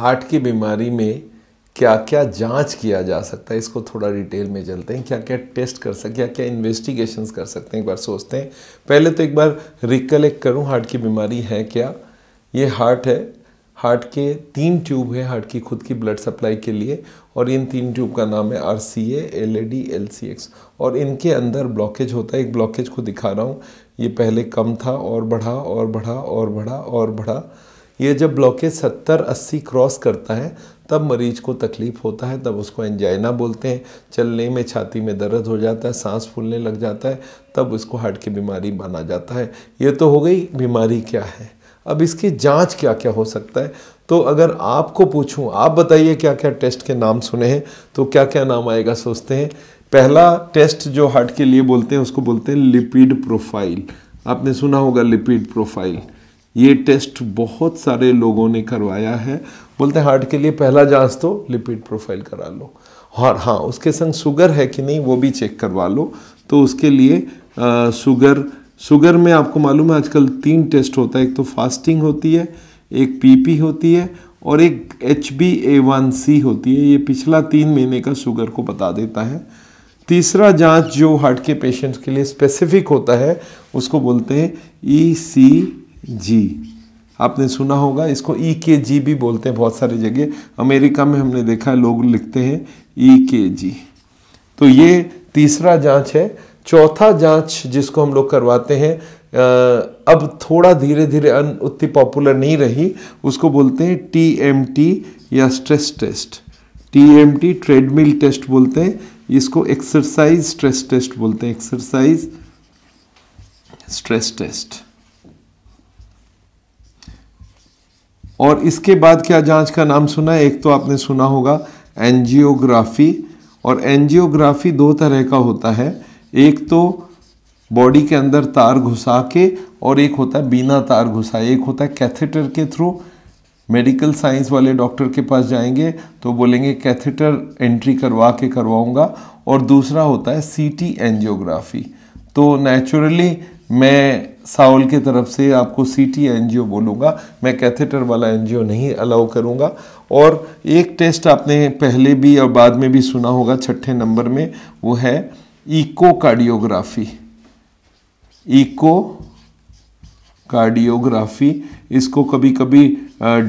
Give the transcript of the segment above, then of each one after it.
heart की बीमारी में क्या क्या जांच किया जा सकता है इसको थोड़ा डिटेल में चलते हैं क्या क्या टेस्ट कर सकते क्या क्या इन्वेस्टिगेशन कर सकते हैं एक बार सोचते हैं पहले तो एक बार रिकलेक्ट करूँ हार्ट की बीमारी है क्या ये हार्ट है हार्ट के तीन ट्यूब है हार्ट की खुद की ब्लड सप्लाई के लिए और इन तीन ट्यूब का नाम है R C L A D L C X और इनके अंदर ब्लॉकेज होता है एक ब्लॉकेज को दिखा रहा हूँ ये पहले कम था और बढ़ा और बढ़ा और बढ़ा और बढ़ा ये जब ब्लॉकेज सत्तर अस्सी क्रॉस करता है तब मरीज को तकलीफ़ होता है तब उसको एंजाइना बोलते हैं चलने में छाती में दर्द हो जाता है सांस फूलने लग जाता है तब उसको हार्ट की बीमारी माना जाता है ये तो हो गई बीमारी क्या है अब इसकी जांच क्या क्या हो सकता है तो अगर आपको पूछूं आप बताइए क्या क्या टेस्ट के नाम सुने हैं तो क्या क्या नाम आएगा सोचते हैं पहला टेस्ट जो हार्ट के लिए बोलते हैं उसको बोलते हैं लिपिड प्रोफाइल आपने सुना होगा लिपिड प्रोफाइल ये टेस्ट बहुत सारे लोगों ने करवाया है बोलते हैं हार्ट के लिए पहला जांच तो लिपिड प्रोफाइल करा लो और हाँ उसके संग शुगर है कि नहीं वो भी चेक करवा लो तो उसके लिए शुगर शुगर में आपको मालूम है आजकल तीन टेस्ट होता है एक तो फास्टिंग होती है एक पीपी होती है और एक H B A one C होती है ये पिछला तीन महीने का शुगर को बता देता है तीसरा जांच जो हार्ट के पेशेंट्स के लिए स्पेसिफिक होता है उसको बोलते हैं ई e सी जी आपने सुना होगा इसको ई के जी भी बोलते हैं बहुत सारी जगह अमेरिका में हमने देखा है लोग लिखते हैं ई के जी तो ये तीसरा जांच है चौथा जांच जिसको हम लोग करवाते हैं अब थोड़ा धीरे धीरे अन उतनी पॉपुलर नहीं रही उसको बोलते हैं टी एम टी या stress test T M T treadmill test बोलते हैं इसको एक्सरसाइज स्ट्रेस टेस्ट बोलते हैं एक्सरसाइज स्ट्रेस टेस्ट और इसके बाद क्या जांच का नाम सुना है एक तो आपने सुना होगा एंजियोग्राफी और एंजियोग्राफी दो तरह का होता है एक तो बॉडी के अंदर तार घुसा के और एक होता है बिना तार घुसा एक होता है कैथेटर के थ्रू मेडिकल साइंस वाले डॉक्टर के पास जाएंगे तो बोलेंगे कैथेटर एंट्री करवा के करवाऊंगा और दूसरा होता है सीटी एंजियोग्राफी तो नेचुरली मैं साउल की तरफ से आपको सी टी एनजीओ बोलूँगा मैं कैथेटर वाला एनजीओ नहीं अलाउ करूँगा और एक टेस्ट आपने पहले भी और बाद में भी सुना होगा छठे नंबर में वो है इको कार्डियोग्राफी इको कार्डियोग्राफी इसको कभी कभी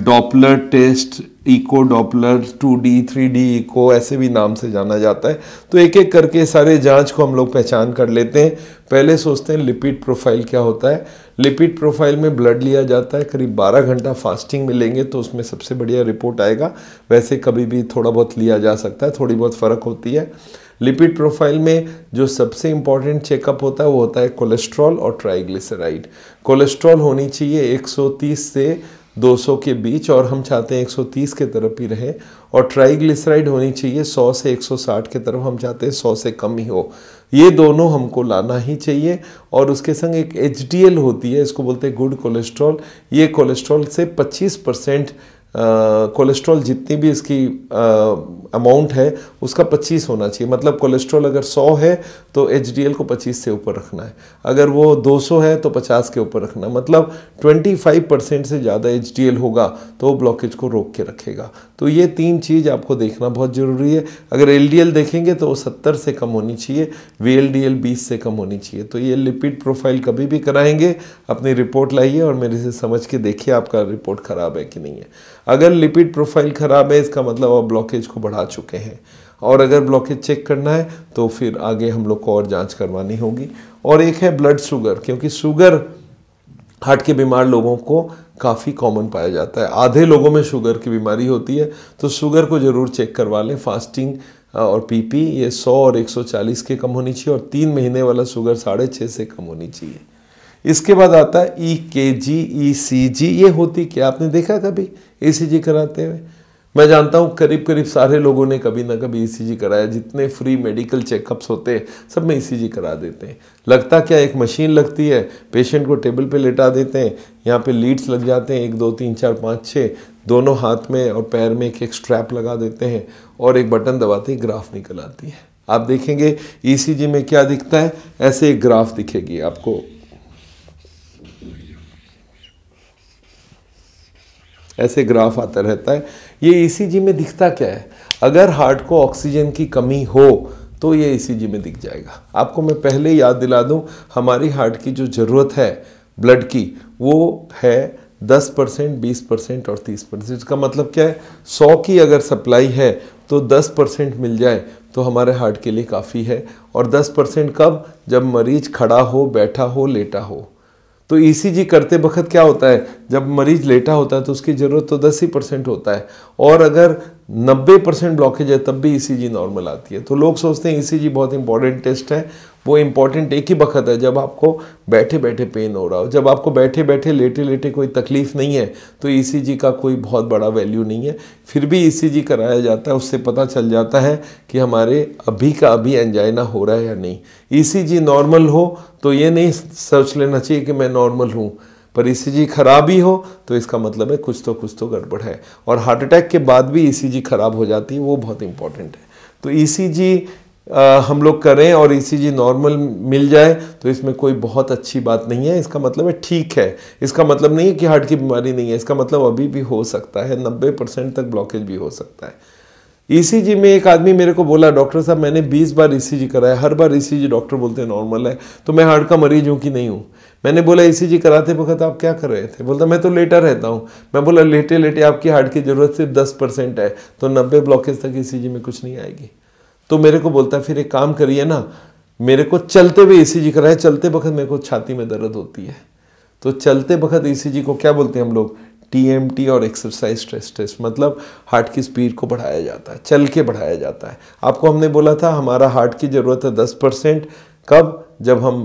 Doppler test echo Doppler two D three D echo ऐसे भी नाम से जाना जाता है तो एक एक करके सारे जांच को हम लोग पहचान कर लेते हैं पहले सोचते हैं लिपिड प्रोफाइल क्या होता है लिपिड प्रोफाइल में ब्लड लिया जाता है करीब 12 घंटा फास्टिंग में लेंगे तो उसमें सबसे बढ़िया रिपोर्ट आएगा वैसे कभी भी थोड़ा बहुत लिया जा सकता है थोड़ी बहुत फ़र्क होती है लिपिड प्रोफाइल में जो सबसे इम्पॉर्टेंट चेकअप होता है वो होता है कोलेस्ट्रॉल और ट्राइग्लिसराइड कोलेस्ट्रॉल होनी चाहिए 130 से 200 के बीच और हम चाहते हैं 130 के तरफ ही रहे और ट्राइग्लिसराइड होनी चाहिए 100 से 160 के तरफ हम चाहते हैं 100 से कम ही हो ये दोनों हमको लाना ही चाहिए और उसके संग एक एच होती है इसको बोलते हैं गुड कोलेस्ट्रॉल ये कोलेस्ट्रॉल से 25 परसेंट कोलेस्ट्रॉल जितनी भी इसकी अमाउंट है उसका 25 होना चाहिए मतलब कोलेस्ट्रॉल अगर 100 है तो एच को 25 से ऊपर रखना है अगर वो 200 है तो 50 के ऊपर रखना मतलब 25 परसेंट से ज़्यादा एच होगा तो वो ब्लॉकेज को रोक के रखेगा तो ये तीन चीज़ आपको देखना बहुत ज़रूरी है अगर एल देखेंगे तो वो सत्तर से कम होनी चाहिए वी एल बीस से कम होनी चाहिए तो ये लिपिड प्रोफाइल कभी भी कराएंगे अपनी रिपोर्ट लाइए और मेरे से समझ के देखिए आपका रिपोर्ट ख़राब है कि नहीं है अगर लिपिड प्रोफाइल ख़राब है इसका मतलब आप ब्लॉकेज को बढ़ा चुके हैं और अगर ब्लॉकेज चेक करना है तो फिर आगे हम लोग को और जांच करवानी होगी और एक है ब्लड शुगर क्योंकि शुगर हार्ट के बीमार लोगों को काफ़ी कॉमन पाया जाता है आधे लोगों में शुगर की बीमारी होती है तो शुगर को ज़रूर चेक करवा लें फास्टिंग और पीपी ये 100 और 140 के कम होनी चाहिए और तीन महीने वाला शुगर साढ़े छः से कम होनी चाहिए इसके बाद आता है ई के जी ई सी जी ये होती क्या आपने देखा कभी ए सी जी कराते हुए मैं जानता हूँ करीब करीब सारे लोगों ने कभी ना कभी ई e, कराया जितने फ्री मेडिकल चेकअप्स होते हैं सब में ई e, करा देते हैं लगता क्या एक मशीन लगती है पेशेंट को टेबल पे लेटा देते हैं यहाँ पे लीड्स लग जाते हैं एक दो तीन चार पाँच छः दोनों हाथ में और पैर में एक एक स्ट्रैप लगा देते हैं और एक बटन दबाते ही ग्राफ निकल आती है आप देखेंगे ई e, में क्या दिखता है ऐसे एक ग्राफ दिखेगी आपको ऐसे ग्राफ आता रहता है ये ई e में दिखता क्या है अगर हार्ट को ऑक्सीजन की कमी हो तो ये ई e में दिख जाएगा आपको मैं पहले याद दिला दूँ हमारी हार्ट की जो ज़रूरत है ब्लड की वो है 10 परसेंट बीस परसेंट और 30 परसेंट इसका मतलब क्या है सौ की अगर सप्लाई है तो 10 परसेंट मिल जाए तो हमारे हार्ट के लिए काफ़ी है और 10 परसेंट कब जब मरीज खड़ा हो बैठा हो लेटा हो तो ईसीजी e करते वक्त क्या होता है जब मरीज लेटा होता है तो उसकी ज़रूरत तो दस ही परसेंट होता है और अगर 90 परसेंट ब्लॉकेज है तब भी ईसीजी e नॉर्मल आती है तो लोग सोचते हैं ईसीजी e बहुत इंपॉर्टेंट टेस्ट है वो इम्पॉर्टेंट एक ही वक्त है जब आपको बैठे बैठे पेन हो रहा हो जब आपको बैठे बैठे लेटे लेटे कोई तकलीफ़ नहीं है तो ई e का कोई बहुत बड़ा वैल्यू नहीं है फिर भी ई e कराया जाता है उससे पता चल जाता है कि हमारे अभी का अभी एंजाइना हो रहा है या नहीं ई e नॉर्मल हो तो ये नहीं सोच लेना चाहिए कि मैं नॉर्मल हूँ पर ई खराब ही हो तो इसका मतलब है कुछ तो कुछ तो गड़बड़ है और हार्ट अटैक के बाद भी ई खराब हो जाती है वो बहुत इंपॉर्टेंट है तो ई आ, हम लोग करें और ई e नॉर्मल मिल जाए तो इसमें कोई बहुत अच्छी बात नहीं है इसका मतलब है ठीक है इसका मतलब नहीं है कि हार्ट की बीमारी नहीं है इसका मतलब अभी भी हो सकता है नब्बे परसेंट तक ब्लॉकेज भी हो सकता है ई e में एक आदमी मेरे को बोला डॉक्टर साहब मैंने 20 बार ई e कराया हर बार ई डॉक्टर बोलते हैं नॉर्मल है तो मैं हार्ट का मरीज हूँ कि नहीं हूँ मैंने बोला ई कराते वक्त आप क्या कर रहे थे बोलता मैं तो लेटा रहता हूँ मैं बोला लेटे लेटे आपकी हार्ट की ज़रूरत सिर्फ दस परसेंट है तो नब्बे ब्लॉकेज तक ई में कुछ नहीं आएगी तो मेरे को बोलता है फिर एक काम करिए ना मेरे को चलते हुए ई e कराए चलते वक्त मेरे को छाती में दर्द होती है तो चलते वक्त ई e को क्या बोलते हैं हम लोग टी और एक्सरसाइज स्ट्रेस टेस्ट मतलब हार्ट की स्पीड को बढ़ाया जाता है चल के बढ़ाया जाता है आपको हमने बोला था हमारा हार्ट की ज़रूरत है दस परसेंट कब जब हम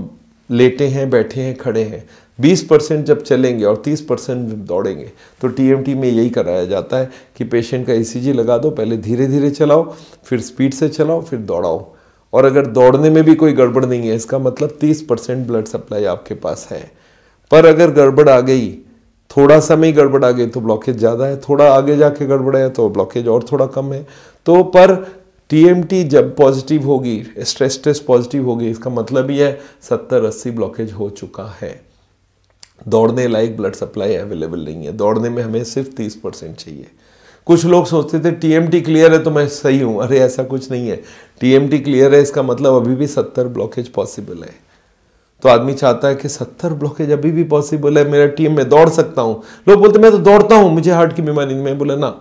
लेटे हैं बैठे हैं खड़े हैं 20 परसेंट जब चलेंगे और 30 परसेंट दौड़ेंगे तो टी में यही कराया जाता है कि पेशेंट का ईसीजी e लगा दो पहले धीरे धीरे चलाओ फिर स्पीड से चलाओ फिर दौड़ाओ और अगर दौड़ने में भी कोई गड़बड़ नहीं है इसका मतलब 30 परसेंट ब्लड सप्लाई आपके पास है पर अगर गड़बड़ आ गई थोड़ा सा में ही गड़बड़ आ गई तो ब्लॉकेज ज़्यादा है थोड़ा आगे जाके गड़बड़ है तो ब्लॉकेज और थोड़ा कम है तो पर टी जब पॉजिटिव होगी स्ट्रेस टेस्ट पॉजिटिव होगी इसका मतलब ये है सत्तर अस्सी ब्लॉकेज हो चुका है दौड़ने लायक ब्लड सप्लाई अवेलेबल नहीं है दौड़ने में हमें सिर्फ तीस परसेंट चाहिए कुछ लोग सोचते थे टीएमटी क्लियर है तो मैं सही हूँ अरे ऐसा कुछ नहीं है टीएमटी क्लियर है इसका मतलब अभी भी सत्तर ब्लॉकेज पॉसिबल है तो आदमी चाहता है कि सत्तर ब्लॉकेज अभी भी पॉसिबल है मेरा टीम में दौड़ सकता हूँ लोग बोलते मैं तो दौड़ता हूँ मुझे हार्ट की बीमारी मैं बोला ना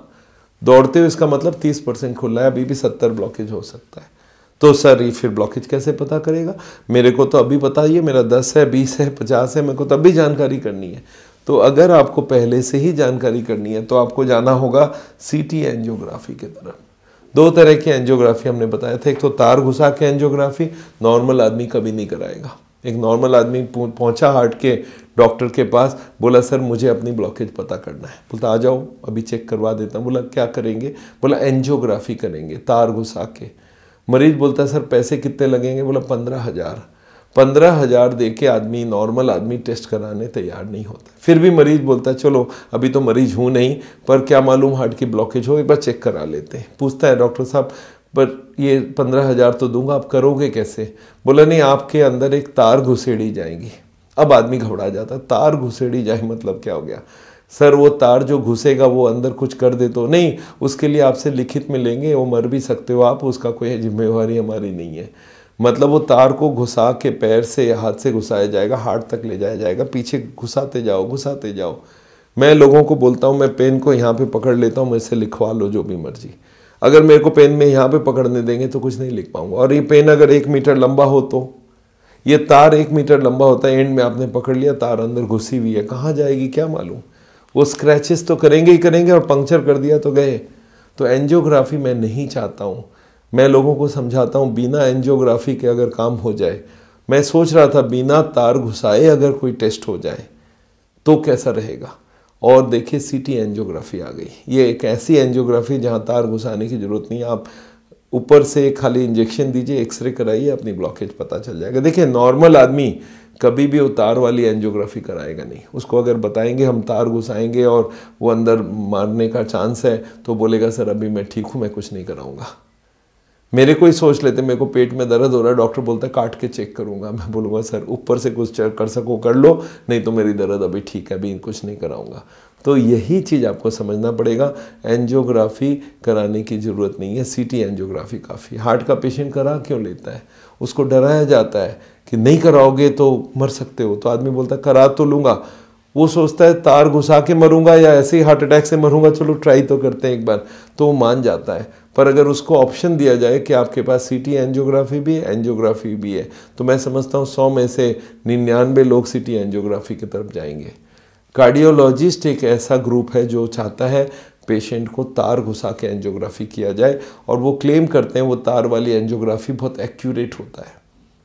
दौड़ते हुए इसका मतलब तीस परसेंट खुला है अभी भी सत्तर ब्लॉकेज हो सकता है तो सर ये फिर ब्लॉकेज कैसे पता करेगा मेरे को तो अभी पता ही है मेरा दस है बीस है पचास है मेरे को तो अभी जानकारी करनी है तो अगर आपको पहले से ही जानकारी करनी है तो आपको जाना होगा सीटी एंजियोग्राफी एनजियोग्राफी की तरफ दो तरह की एनजियोग्राफी हमने बताया था एक तो तार घुसा के एनजियोग्राफी नॉर्मल आदमी कभी नहीं कराएगा एक नॉर्मल आदमी पहुंचा हार्ट के डॉक्टर के पास बोला सर मुझे अपनी ब्लॉकेज पता करना है बोलता आ जाओ अभी चेक करवा देता हूँ बोला क्या करेंगे बोला एनजियोग्राफी करेंगे तार घुसा के मरीज बोलता है सर पैसे कितने लगेंगे बोला पंद्रह हज़ार पंद्रह हज़ार दे के आदमी नॉर्मल आदमी टेस्ट कराने तैयार नहीं होता फिर भी मरीज बोलता है चलो अभी तो मरीज हूँ नहीं पर क्या मालूम हार्ट की ब्लॉकेज हो एक बार चेक करा लेते हैं पूछता है डॉक्टर साहब पर ये पंद्रह हज़ार तो दूंगा आप करोगे कैसे बोला नहीं आपके अंदर एक तार घुसेड़ी जाएगी अब आदमी घबरा जाता तार घुसेड़ी जाए मतलब क्या हो गया सर वो तार जो घुसेगा वो अंदर कुछ कर दे तो नहीं उसके लिए आपसे लिखित में लेंगे वो मर भी सकते हो आप उसका कोई जिम्मेवारी हमारी नहीं है मतलब वो तार को घुसा के पैर से हाथ से घुसाया जाएगा हार्ट तक ले जाया जाएगा पीछे घुसाते जाओ घुसाते जाओ मैं लोगों को बोलता हूँ मैं पेन को यहाँ पे पकड़ लेता हूँ मुझसे लिखवा लो जो भी मर्जी अगर मेरे को पेन में यहाँ पे पकड़ने देंगे तो कुछ नहीं लिख पाऊँगा और ये पेन अगर एक मीटर लंबा हो तो ये तार एक मीटर लंबा होता है एंड में आपने पकड़ लिया तार अंदर घुसी हुई है कहाँ जाएगी क्या मालूम वो स्क्रैचेस तो करेंगे ही करेंगे और पंक्चर कर दिया तो गए तो एनजियोग्राफी मैं नहीं चाहता हूँ मैं लोगों को समझाता हूँ बिना एनजियोग्राफी के अगर काम हो जाए मैं सोच रहा था बिना तार घुसाए अगर कोई टेस्ट हो जाए तो कैसा रहेगा और देखिए सीटी एनजियोग्राफी आ गई ये एक ऐसी एनजियोग्राफी जहाँ तार घुसाने की ज़रूरत नहीं आप ऊपर से खाली इंजेक्शन दीजिए एक्सरे कराइए अपनी ब्लॉकेज पता चल जाएगा देखिए नॉर्मल आदमी कभी भी वो तार वाली एंजियोग्राफी कराएगा नहीं उसको अगर बताएंगे हम तार घुसाएंगे और वो अंदर मारने का चांस है तो बोलेगा सर अभी मैं ठीक हूँ मैं कुछ नहीं कराऊंगा मेरे को ही सोच लेते मेरे को पेट में दर्द हो रहा है डॉक्टर बोलता है काट के चेक करूंगा मैं बोलूंगा सर ऊपर से कुछ चेक कर सको कर लो नहीं तो मेरी दर्द अभी ठीक है अभी कुछ नहीं कराऊंगा तो यही चीज़ आपको समझना पड़ेगा एनजियोग्राफी कराने की ज़रूरत नहीं है सीटी एनजियोग्राफी काफ़ी हार्ट का पेशेंट करा क्यों लेता है उसको डराया जाता है कि नहीं कराओगे तो मर सकते हो तो आदमी बोलता है करा तो लूँगा वो सोचता है तार घुसा के मरूंगा या ऐसे ही हार्ट अटैक से मरूंगा चलो ट्राई तो करते हैं एक बार तो वो मान जाता है पर अगर उसको ऑप्शन दिया जाए कि आपके पास सीटी एंजियोग्राफी भी है एंजियोग्राफी भी है तो मैं समझता हूँ सौ में से निन्यानवे लोग सीटी एंजियोग्राफी की तरफ जाएंगे कार्डियोलॉजिस्ट एक ऐसा ग्रुप है जो चाहता है पेशेंट को तार घुसा के एंजियोग्राफी किया जाए और वो क्लेम करते हैं वो तार वाली एंजियोग्राफी बहुत एक्यूरेट होता है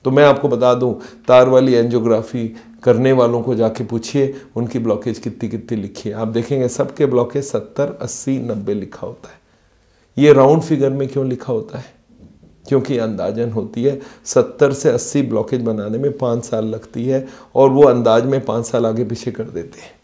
तो मैं आपको बता दूं तार वाली एंजियोग्राफी करने वालों को जाके पूछिए उनकी ब्लॉकेज कितनी कितनी लिखी है आप देखेंगे सबके ब्लॉकेज सत्तर अस्सी नब्बे लिखा होता है ये राउंड फिगर में क्यों लिखा होता है क्योंकि अंदाजन होती है सत्तर से अस्सी ब्लॉकेज बनाने में पाँच साल लगती है और वो अंदाज में पाँच साल आगे पीछे कर देते हैं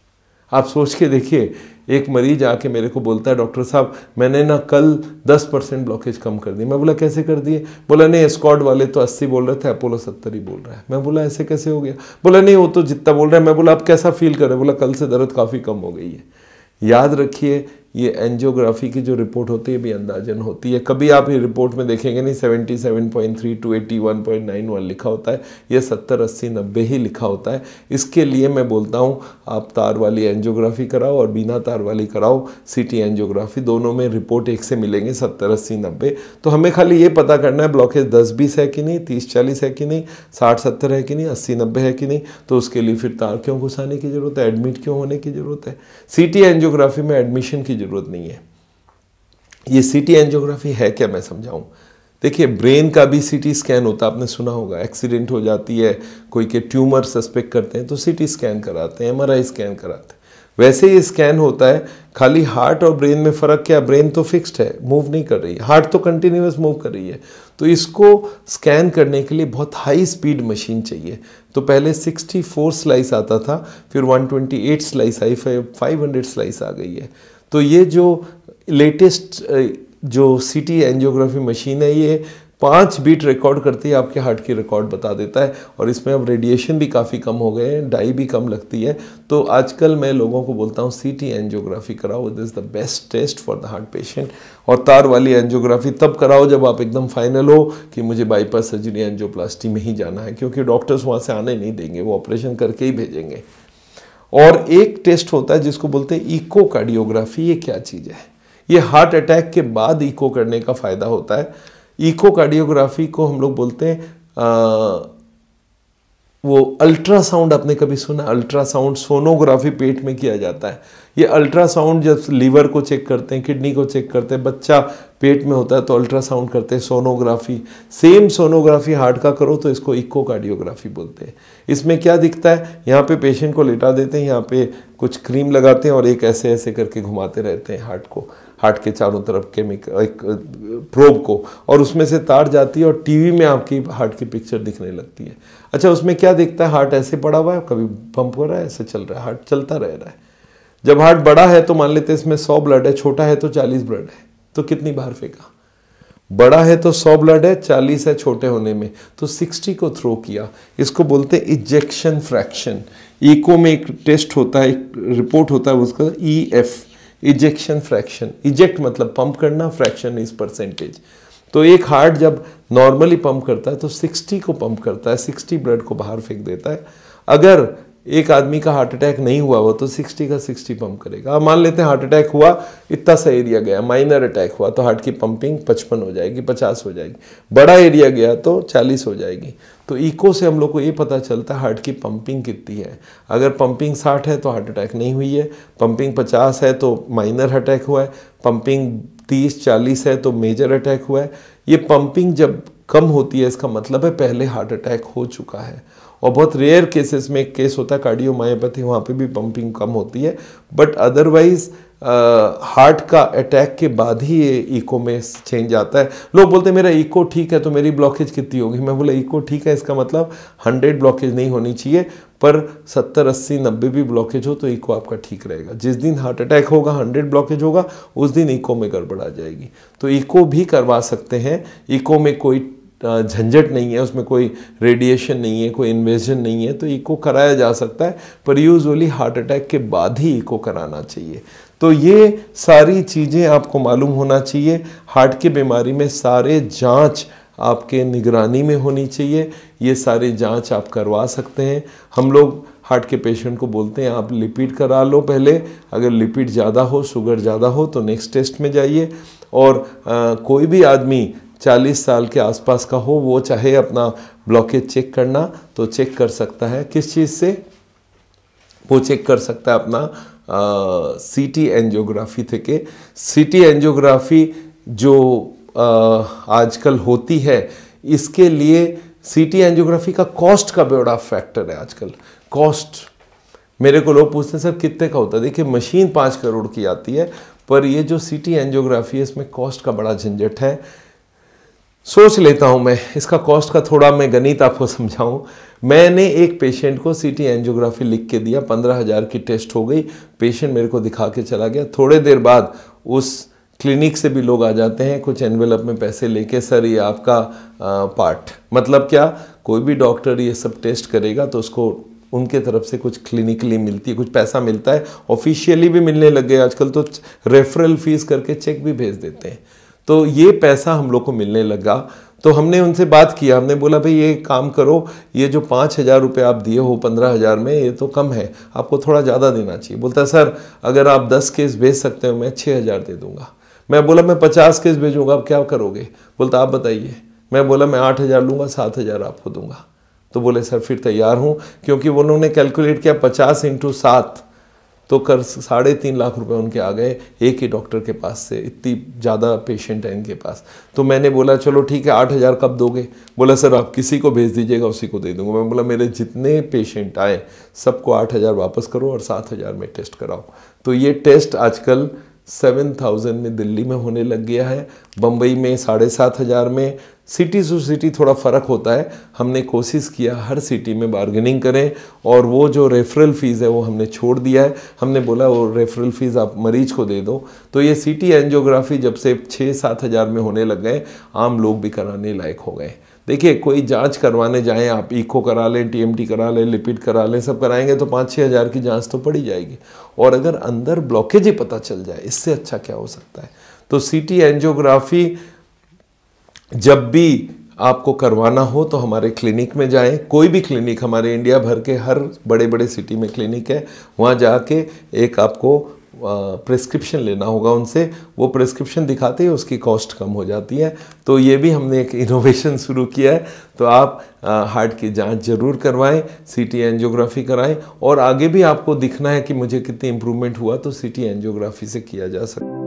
आप सोच के देखिए एक मरीज आके मेरे को बोलता है डॉक्टर साहब मैंने ना कल 10 परसेंट ब्लॉकेज कम कर दी मैं बोला कैसे कर दिए बोला नहीं स्कॉड वाले तो 80 बोल रहे थे अपोलो 70 ही बोल रहा है मैं बोला ऐसे कैसे हो गया बोला नहीं वो तो जितना बोल रहा है मैं बोला आप कैसा फील कर रहे हैं बोला कल से दर्द काफ़ी कम हो गई है याद रखिए ये एनजियोग्राफी की जो रिपोर्ट होती है भी अंदाजन होती है कभी आप ये रिपोर्ट में देखेंगे नहीं seventy seven point three two eighty one point nine one लिखा होता है ये सत्तर अस्सी नब्बे ही लिखा होता है इसके लिए मैं बोलता हूँ आप तार वाली एनजियोग्राफी कराओ और बिना तार वाली कराओ सीटी एनजियोग्राफी दोनों में रिपोर्ट एक से मिलेंगे सत्तर अस्सी नब्बे तो हमें खाली ये पता करना है ब्लॉकेज दस बीस है कि नहीं तीस चालीस है कि नहीं साठ सत्तर है कि नहीं अस्सी नब्बे है कि नहीं तो उसके लिए फिर तार क्यों घुसाने की ज़रूरत है एडमिट क्यों होने की ज़रूरत है सी एनजियोग्राफी में एडमिशन की ज़रूरत नहीं है ये सीटी एंजियोग्राफी है क्या मैं समझाऊँ देखिए ब्रेन का भी सीटी स्कैन होता है आपने सुना होगा एक्सीडेंट हो जाती है कोई के ट्यूमर सस्पेक्ट करते हैं तो सीटी स्कैन कराते हैं एमआरआई स्कैन कराते हैं वैसे ये स्कैन होता है खाली हार्ट और ब्रेन में फ़र्क क्या ब्रेन तो फिक्स्ड है मूव नहीं कर रही हार्ट तो कंटिन्यूस मूव कर रही है तो इसको स्कैन करने के लिए बहुत हाई स्पीड मशीन चाहिए तो पहले 64 स्लाइस आता था फिर 128 स्लाइस आई फाइव हंड्रेड स्लाइस आ गई है तो ये जो लेटेस्ट जो सीटी एंजियोग्राफी मशीन है ये पाँच बीट रिकॉर्ड करती है आपके हार्ट की रिकॉर्ड बता देता है और इसमें अब रेडिएशन भी काफ़ी कम हो गए हैं डाई भी कम लगती है तो आजकल मैं लोगों को बोलता हूँ सी टी एनजियोग्राफी कराओ this the best test for the heart patient और तार वाली एनजियोग्राफी तब कराओ जब आप एकदम फाइनल हो कि मुझे बाईपास सर्जरी एनजियोप्लास्टी में ही जाना है क्योंकि डॉक्टर्स वहाँ से आने नहीं देंगे वो ऑपरेशन करके ही भेजेंगे और एक टेस्ट होता है जिसको बोलते हैं इको कार्डियोग्राफी ये क्या चीज़ है ये हार्ट अटैक के बाद इको करने का फ़ायदा होता है इको कार्डियोग्राफी को हम लोग बोलते हैं वो अल्ट्रासाउंड आपने कभी सुना अल्ट्रासाउंड सोनोग्राफी पेट में किया जाता है ये अल्ट्रासाउंड जब लीवर को चेक करते हैं किडनी को चेक करते हैं बच्चा पेट में होता है तो अल्ट्रासाउंड करते हैं सोनोग्राफी सेम सोनोग्राफी हार्ट का करो तो इसको इकोकार्डियोग्राफी कार्डियोग्राफी बोलते हैं इसमें क्या दिखता है यहाँ पे पेशेंट को लेटा देते हैं यहाँ पे कुछ क्रीम लगाते हैं और एक ऐसे ऐसे करके घुमाते रहते हैं हार्ट को हार्ट के चारों तरफ केमिक एक प्रोब को और उसमें से तार जाती है और टीवी में आपकी हार्ट की पिक्चर दिखने लगती है अच्छा उसमें क्या देखता है हार्ट ऐसे पड़ा हुआ है कभी पंप हो रहा है ऐसे चल रहा है हार्ट चलता रह रहा है जब हार्ट बड़ा है तो मान लेते हैं इसमें सौ ब्लड है छोटा है तो चालीस ब्लड है तो कितनी बार फेंका बड़ा है तो सौ ब्लड है चालीस है छोटे होने में तो सिक्सटी को थ्रो किया इसको बोलते हैं इजेक्शन फ्रैक्शन ईको में एक टेस्ट होता है एक रिपोर्ट होता है उसका E F ejection fraction eject मतलब पंप करना फ्रैक्शन इज परसेंटेज तो एक हार्ट जब नॉर्मली पंप करता है तो 60 को पंप करता है 60 ब्लड को बाहर फेंक देता है अगर एक आदमी का हार्ट अटैक नहीं हुआ वो तो 60 का 60 पंप करेगा अब मान लेते हैं हार्ट अटैक हुआ इतना सा एरिया गया माइनर अटैक हुआ तो हार्ट की पंपिंग 55 हो जाएगी 50 हो जाएगी बड़ा एरिया गया तो 40 हो जाएगी तो इको से हम लोग को ये पता चलता है हार्ट की पंपिंग कितनी है अगर पंपिंग साठ है तो हार्ट अटैक नहीं हुई है पंपिंग पचास है तो माइनर अटैक हुआ है पंपिंग तीस चालीस है तो मेजर अटैक हुआ है ये पंपिंग जब कम होती है इसका मतलब है पहले हार्ट अटैक हो चुका है और बहुत रेयर केसेस में एक केस होता है कार्डियोमायोपैथी वहाँ पे भी पंपिंग कम होती है बट अदरवाइज़ हार्ट का अटैक के बाद ही ये ईको में चेंज आता है लोग बोलते हैं मेरा इको ठीक है तो मेरी ब्लॉकेज कितनी होगी मैं बोला इको ठीक है इसका मतलब हंड्रेड ब्लॉकेज नहीं होनी चाहिए पर सत्तर अस्सी नब्बे भी ब्लॉकेज हो तो ईको आपका ठीक रहेगा जिस दिन हार्ट अटैक होगा हंड्रेड ब्लॉकेज होगा उस दिन ईको में गड़बड़ आ जाएगी तो ईको भी करवा सकते हैं ईको में कोई झंझट नहीं है उसमें कोई रेडिएशन नहीं है कोई इन्वेजन नहीं है तो ईको कराया जा सकता है पर यूजली हार्ट अटैक के बाद ही ईको कराना चाहिए तो ये सारी चीज़ें आपको मालूम होना चाहिए हार्ट की बीमारी में सारे जांच आपके निगरानी में होनी चाहिए ये सारे जांच आप करवा सकते हैं हम लोग हार्ट के पेशेंट को बोलते हैं आप लिपिड करा लो पहले अगर लिपिड ज़्यादा हो शुगर ज़्यादा हो तो नेक्स्ट टेस्ट में जाइए और आ, कोई भी आदमी 40 साल के आसपास का हो वो चाहे अपना ब्लॉकेज चेक करना तो चेक कर सकता है किस चीज़ से वो चेक कर सकता है अपना एनजियोग्राफी थे থেকে সিটি एनजियोग्राफी जो आजकल होती है इसके लिए सीटी एनजियोग्राफी का कॉस्ट का बड़ा फैक्टर है आजकल कॉस्ट मेरे को लोग पूछते हैं सर कितने का होता है देखिए मशीन पाँच करोड़ की आती है पर ये जो सीटी एनजियोग्राफी है इसमें कॉस्ट का बड़ा झंझट है सोच लेता हूँ मैं इसका कॉस्ट का थोड़ा मैं गणित आपको समझाऊँ मैंने एक पेशेंट को सीटी एंजियोग्राफी लिख के दिया पंद्रह हज़ार की टेस्ट हो गई पेशेंट मेरे को दिखा के चला गया थोड़े देर बाद उस क्लिनिक से भी लोग आ जाते हैं कुछ एनवेलप में पैसे लेके सर ये आपका आ, पार्ट मतलब क्या कोई भी डॉक्टर ये सब टेस्ट करेगा तो उसको उनके तरफ से कुछ क्लिनिकली मिलती है कुछ पैसा मिलता है ऑफिशियली भी मिलने लग गए आजकल तो रेफरल फीस करके चेक भी भेज देते हैं तो ये पैसा हम लोग को मिलने लगा तो हमने उनसे बात किया हमने बोला भाई ये काम करो ये जो पाँच हज़ार रुपये आप दिए हो पंद्रह हज़ार में ये तो कम है आपको थोड़ा ज़्यादा देना चाहिए बोलता सर अगर आप दस केस भेज सकते हो मैं छः हज़ार दे दूँगा मैं बोला मैं पचास केस भेजूँगा आप क्या करोगे बोलता आप बताइए मैं बोला मैं आठ हज़ार लूँगा सात हज़ार आपको दूँगा तो बोले सर फिर तैयार हूँ क्योंकि उन्होंने कैलकुलेट किया पचास इंटू सात तो कर साढ़े तीन लाख रुपए उनके आ गए एक ही डॉक्टर के पास से इतनी ज़्यादा पेशेंट है इनके पास तो मैंने बोला चलो ठीक है आठ हज़ार कब दोगे बोला सर आप किसी को भेज दीजिएगा उसी को दे दूंगा मैं बोला मेरे जितने पेशेंट आए सबको आठ हज़ार वापस करो और सात हज़ार में टेस्ट कराओ तो ये टेस्ट आजकल सेवन थाउजेंड में दिल्ली में होने लग गया है बम्बई में साढ़े सात हज़ार में सिटी टू सिटी थोड़ा फ़र्क होता है हमने कोशिश किया हर सिटी में बार्गेनिंग करें और वो जो रेफरल फ़ीस है वो हमने छोड़ दिया है हमने बोला वो रेफरल फ़ीस आप मरीज को दे दो तो ये सिटी एनजियोग्राफी जब से छः सात हज़ार में होने लग गए आम लोग भी कराने लायक हो गए देखिए कोई जांच करवाने जाएं आप इको करा लें टीएमटी करा लें लिपिड करा लें सब कराएंगे तो पाँच छः हज़ार की जांच तो पड़ी जाएगी और अगर अंदर ब्लॉकेज ही पता चल जाए इससे अच्छा क्या हो सकता है तो सीटी एंजियोग्राफी जब भी आपको करवाना हो तो हमारे क्लिनिक में जाएं कोई भी क्लिनिक हमारे इंडिया भर के हर बड़े बड़े सिटी में क्लिनिक है वहाँ जाके एक आपको प्रिस्क्रिप्शन लेना होगा उनसे वो प्रिस्क्रिप्शन दिखाते ही उसकी कॉस्ट कम हो जाती है तो ये भी हमने एक इनोवेशन शुरू किया है तो आप हार्ट की जांच जरूर करवाएं सीटी एंजियोग्राफी कराएं और आगे भी आपको दिखना है कि मुझे कितनी इम्प्रूवमेंट हुआ तो सीटी एंजियोग्राफी से किया जा सकता है